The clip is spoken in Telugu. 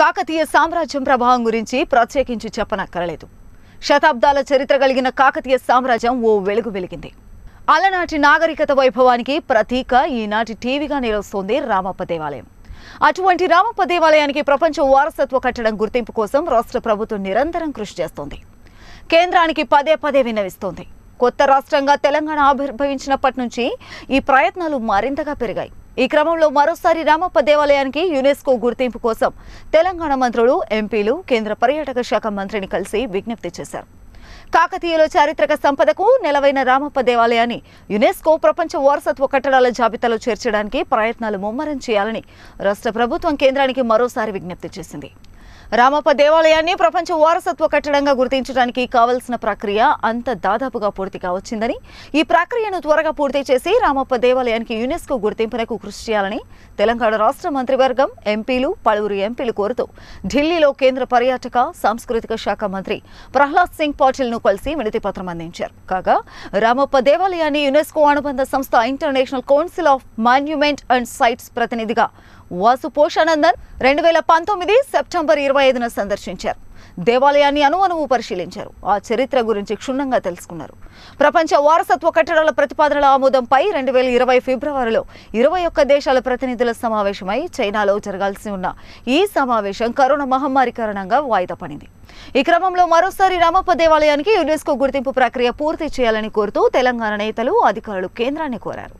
కాకతీయ సామ్రాజ్యం ప్రభావం గురించి ప్రత్యేకించి చెప్పనక్కరలేదు శతాబ్దాల చరిత్ర కలిగిన కాకతీయ సామ్రాజ్యం ఓ వెలుగు వెలిగింది అలనాటి నాగరికత వైభవానికి ప్రతీక ఈనాటి టీవీగా నిలుస్తోంది రామప్ప దేవాలయం అటువంటి రామప్ప దేవాలయానికి ప్రపంచ వారసత్వ కట్టడం గుర్తింపు కోసం రాష్ట్ర ప్రభుత్వం నిరంతరం కృషి చేస్తోంది కేంద్రానికి పదే పదే విన్నవిస్తోంది కొత్త రాష్ట్రంగా తెలంగాణ ఆవిర్భవించినప్పటి నుంచి ఈ ప్రయత్నాలు మరింతగా పెరిగాయి ఈ క్రమంలో మరోసారి రామప్ప దేవాలయానికి యునెస్కో గుర్తింపు కోసం తెలంగాణ మంత్రులు ఎంపీలు కేంద్ర పర్యాటక శాఖ మంత్రిని కలిసి విజ్ఞప్తి చేశారు కాకతీయుల చారిత్రక సంపదకు నెలవైన రామప్ప దేవాలయాన్ని యునెస్కో ప్రపంచ వారసత్వ కట్టడాల జాబితాలో చేర్చడానికి ప్రయత్నాలు ముమ్మరం చేయాలని రాష్ట్ర ప్రభుత్వం కేంద్రానికి మరోసారి విజ్ఞప్తి చేసింది రామప్ప దేవాలయాన్ని ప్రపంచ వారసత్వ కట్టడంగా గుర్తించడానికి కావలసిన ప్రక్రియ అంత దాదాపుగా పూర్తిగా వచ్చిందని ఈ ప్రక్రియను త్వరగా పూర్తి చేసి రామప్ప దేవాలయానికి యునెస్కో గుర్తింపునకు కృషి చేయాలని తెలంగాణ రాష్ట్ర మంత్రివర్గం ఎంపీలు పలువురు ఎంపీలు కోరుతూ ఢిల్లీలో కేంద్ర పర్యాటక సాంస్కృతిక శాఖ మంత్రి ప్రహ్లాద్ సింగ్ పాటిల్ ను కలిసి పత్రం అందించారు కాగా రామప్ప దేవాలయాన్ని యునెస్కో అనుబంధ సంస్థ International Council of monument and sites ప్రతినిధిగా వాసు పోషానందన్ రెండు వేల పంతొమ్మిది సెప్టెంబర్ ఇరవై ఐదున సందర్శించారు దేవాలయాన్ని అనువనువు పరిశీలించారు ఆ చరిత్ర గురించి క్షుణ్ణంగా తెలుసుకున్నారు ప్రపంచ వారసత్వ కట్టడాల ప్రతిపాదనల ఆమోదంపై రెండు వేల ఇరవై ఫిబ్రవరిలో ఇరవై ఒక్క దేశాల ప్రతినిధుల సమావేశమై చైనాలో జరగాల్సి ఉన్న ఈ సమావేశం కరోనా మహమ్మారి కారణంగా వాయిదా పడింది ఈ క్రమంలో మరోసారి రామప్ప దేవాలయానికి యునెస్కో గుర్తింపు ప్రక్రియ పూర్తి చేయాలని కోరుతూ తెలంగాణ నేతలు అధికారులు కేంద్రాన్ని కోరారు